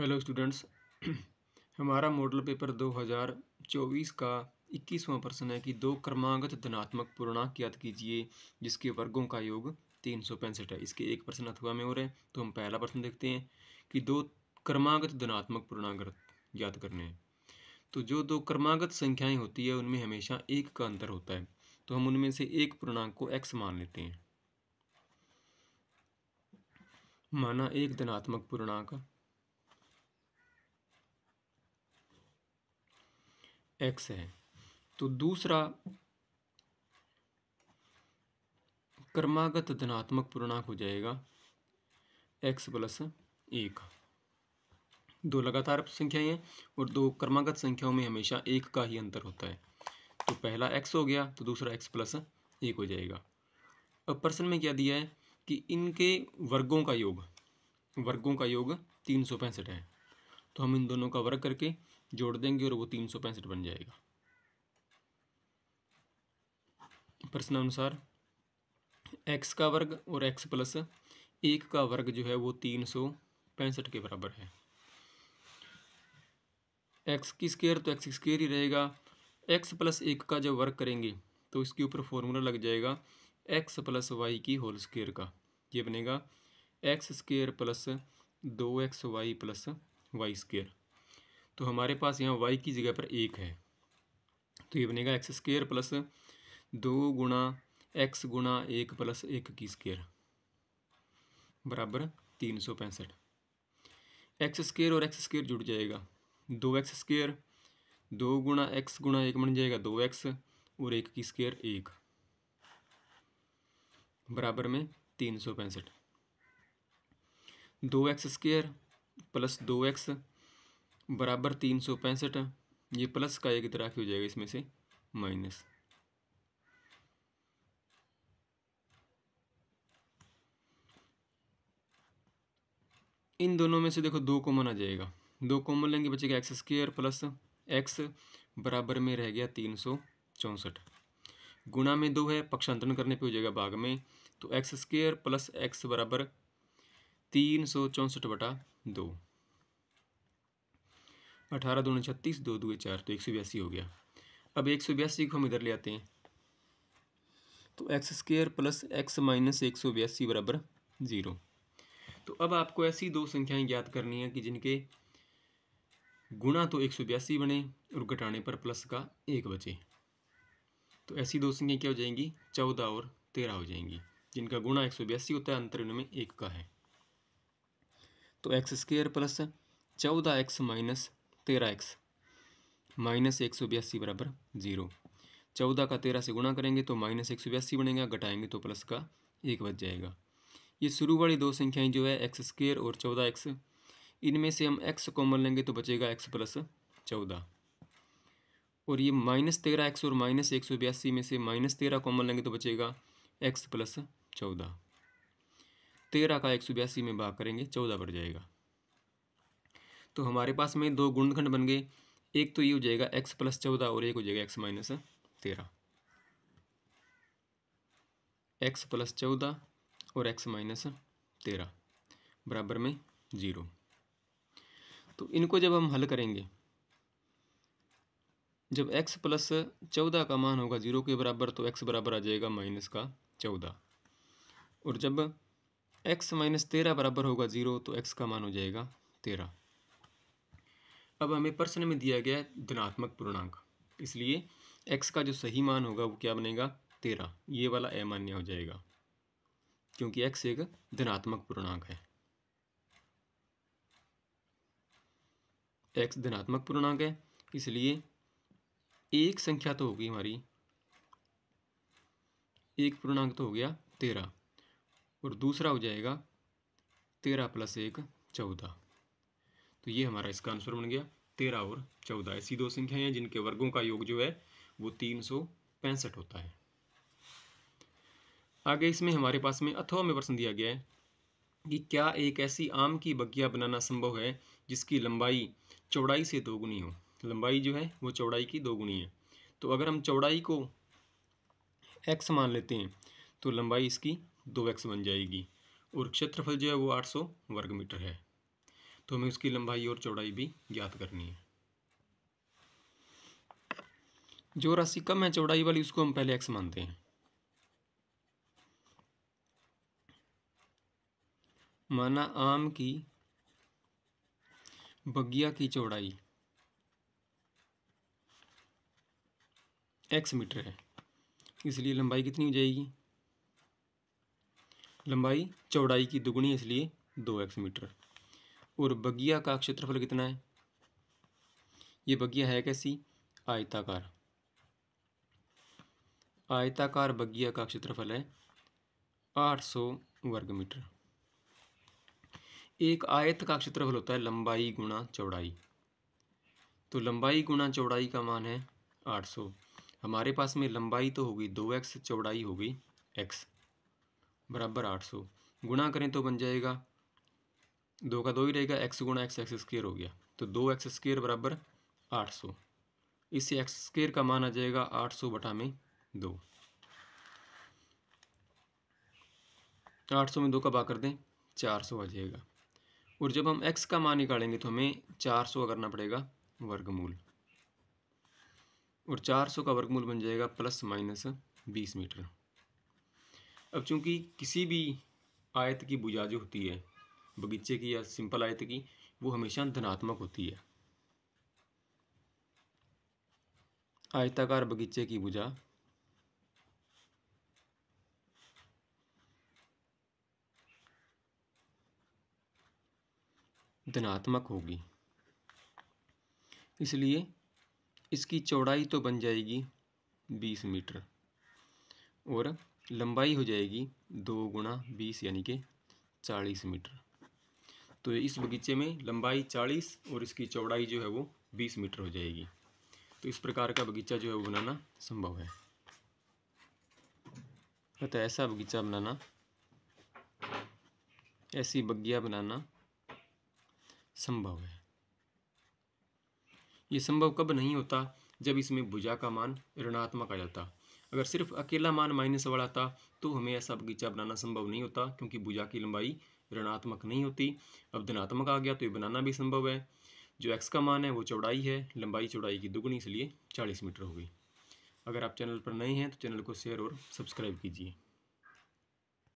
hello students हमारा model paper 2024 का 21वां प्रश्न है कि दो क्रमांगत धनात्मक पूर्णांक याद कीजिए जिसके वर्गों का योग तीन सौ पैंसठ है इसके एक प्रश्न अथवा में और है तो हम पहला प्रश्न देखते हैं कि दो क्रमागत धनात्मक पूर्णांक याद करने हैं तो जो दो क्रमागत संख्याएं होती है उनमें हमेशा एक का अंतर होता है तो हम उनमें से एक पूर्णांक को एक्स मान लेते हैं माना एक धनात्मक पूर्णांक एक्स है तो दूसरा क्रमागत धनात्मक पूर्णांक हो जाएगा एक्स प्लस एक दो लगातार संख्याएं हैं और दो क्रमागत संख्याओं में हमेशा एक का ही अंतर होता है तो पहला एक्स हो गया तो दूसरा एक्स प्लस एक हो जाएगा अब प्रश्न में क्या दिया है कि इनके वर्गों का योग वर्गों का योग तीन सौ पैंसठ है तो हम इन दोनों का वर्ग करके जोड़ देंगे और वो तीन सौ पैंसठ बन जाएगा प्रश्न अनुसार एक्स का वर्ग और एक्स प्लस एक का वर्ग जो है वो तीन सौ पैंसठ के बराबर है एक्स की स्केयर तो एक्स स्केयर ही रहेगा एक्स प्लस एक का जब वर्ग करेंगे तो इसके ऊपर फॉर्मूला लग जाएगा एक्स प्लस वाई की होल स्केयर का ये बनेगा एक्स स्केयर प्लस दो X Y plus Y square तो हमारे पास यहाँ वाई की जगह पर एक है तो ये बनेगा एक्स स्केयर प्लस दो गुणा एक्स गुणा एक प्लस एक की स्केयर बराबर तीन सौ पैंसठ एक्स स्केयर और एक्स स्केयर जुड़ जाएगा दो एक्स स्केयर दो गुणा एक्स गुणा एक बन जाएगा दो एक्स और एक की स्केयर एक बराबर में तीन सौ पैंसठ दो एक्स स्केयर प्लस दो एक्स बराबर तीन सौ पैंसठ है ये प्लस का एक तरह हो जाएगा इसमें से माइनस इन दोनों में से देखो दो कॉमन आ जाएगा दो कॉमन लेंगे बचेगा एक्स स्क्र प्लस एक्स बराबर में रह गया तीन सौ चौंसठ गुणा में दो है पक्षांतरण करने पे हो जाएगा भाग में तो एक्स स्क्र प्लस एक्स बराबर तीन सौ चौंसठ बटा दो अठारह दो छत्तीस दो दो चार तो एक सौ बयासी हो गया अब एक सौ बयासी को हम इधर ले आते हैं तो X square plus X minus एक सौ बयासी बराबर ज़ीरो तो अब आपको ऐसी दो संख्याएं ज्ञात करनी है कि जिनके गुणा तो एक सौ बयासी बने और घटाने पर प्लस का एक बचे तो ऐसी दो संख्या क्या हो जाएंगी चौदह और तेरह हो जाएंगी जिनका गुणा एक सौ बयासी होता है अंतर इनमें एक का है तो एक्स स्क्र प्लस चौदह एक्स माइनस तेरह एक्स माइनस एक सौ बयासी बराबर जीरो चौदह का तेरह से गुणा करेंगे तो माइनस एक सौ बयासी बनेगा घटाएंगे तो प्लस का एक बच जाएगा ये शुरू वाली दो संख्याएं जो है एक्स स्केयर और चौदह एक्स इनमें से हम एक्स कॉमन लेंगे तो बचेगा एक्स प्लस चौदह और ये माइनस तेरह एक्स और माइनस एक सौ बयासी में से माइनस तेरह कॉमन लेंगे तो बचेगा एक्स प्लस चौदह तेरह का एक सौ बयासी में भाग करेंगे चौदह बढ़ जाएगा तो हमारे पास में दो गुणखंड बन गए एक तो ये हो जाएगा एक्स प्लस चौदह और एक हो जाएगा एक्स माइनस तेरह एक्स प्लस चौदह और एक्स माइनस तेरह बराबर में ज़ीरो तो इनको जब हम हल करेंगे जब x प्लस चौदह का मान होगा ज़ीरो के बराबर तो x बराबर आ जाएगा माइनस का चौदह और जब x माइनस तेरह बराबर होगा ज़ीरो तो x का मान हो जाएगा तेरह अब हमें प्रश्न में दिया गया है धनात्मक पूर्णांक इसलिए एक्स का जो सही मान होगा वो क्या बनेगा तेरह ये वाला अमान्य हो जाएगा क्योंकि एक्स एक धनात्मक पूर्णांक है एक्स धनात्मक पूर्णांक है इसलिए एक संख्या तो होगी हमारी एक पूर्णांक तो हो गया तेरह और दूसरा हो जाएगा तेरह प्लस एक चौदह तो ये हमारा इसका आंसर बन गया तेरह और चौदह ऐसी दो संख्याएं हैं जिनके वर्गों का योग जो है वो तीन सौ पैंसठ होता है आगे इसमें हमारे पास में अथवा में प्रश्न दिया गया है कि क्या एक ऐसी आम की बगिया बनाना संभव है जिसकी लंबाई चौड़ाई से दोगुनी हो लंबाई जो है वो चौड़ाई की दोगुनी है तो अगर हम चौड़ाई को एक्स मान लेते हैं तो लंबाई इसकी दो एक्स बन जाएगी और क्षेत्रफल जो है वो आठ सौ वर्ग मीटर है तो हमें उसकी लंबाई और चौड़ाई भी ज्ञात करनी है जो राशि कम है चौड़ाई वाली उसको हम पहले एक्स मानते हैं माना आम की बगिया की चौड़ाई एक्स मीटर है इसलिए लंबाई कितनी हो जाएगी लंबाई चौड़ाई की दुगुनी इसलिए दो एक्स मीटर और बगिया का क्षेत्रफल कितना है ये बगिया है कैसी आयताकार आयताकार बगिया का क्षेत्रफल है 800 वर्ग मीटर एक आयत का क्षेत्रफल होता है लंबाई गुणा चौड़ाई तो लंबाई गुणा चौड़ाई का मान है 800 हमारे पास में लंबाई तो होगी दो एक्स चौड़ाई होगी एक्स बराबर 800 गुणा करें तो बन जाएगा दो का दो ही रहेगा एक्स गुणा एक्स एक्स स्केयर हो गया तो दो एक्स स्केयर बराबर आठ सौ इससे एक्स स्केयर का मान आ जाएगा आठ सौ बटा में दो आठ सौ में दो का बा कर दें चार सौ आ जाएगा और जब हम एक्स का मान निकालेंगे तो हमें चार सौ करना पड़ेगा वर्गमूल और चार सौ का वर्गमूल बन जाएगा प्लस माइनस बीस मीटर अब चूंकि किसी भी आयत की बुजा जो होती है बगीचे की या सिंपल आयत की वो हमेशा धनात्मक होती है आयताकार बगीचे की भुजा धनात्मक होगी इसलिए इसकी चौड़ाई तो बन जाएगी बीस मीटर और लंबाई हो जाएगी दो गुणा बीस यानी कि चालीस मीटर तो इस बगीचे में लंबाई चालीस और इसकी चौड़ाई जो है वो बीस मीटर हो जाएगी तो इस प्रकार का बगीचा जो है वो बनाना संभव है अतः ऐसा बगीचा बनाना ऐसी बगिया बनाना संभव है ये संभव कब नहीं होता जब इसमें भुजा का मान ऋणात्मक आ जाता अगर सिर्फ अकेला मान माइनस वाला था तो हमें ऐसा बगीचा बनाना संभव नहीं होता क्योंकि भुजा की लंबाई ऋणात्मक नहीं होती अब धनात्मक आ गया तो ये बनाना भी संभव है जो एक्स का मान है वो चौड़ाई है लंबाई चौड़ाई की दुगुनी इसलिए चालीस मीटर हो गई अगर आप चैनल पर नए हैं तो चैनल को शेयर और सब्सक्राइब कीजिए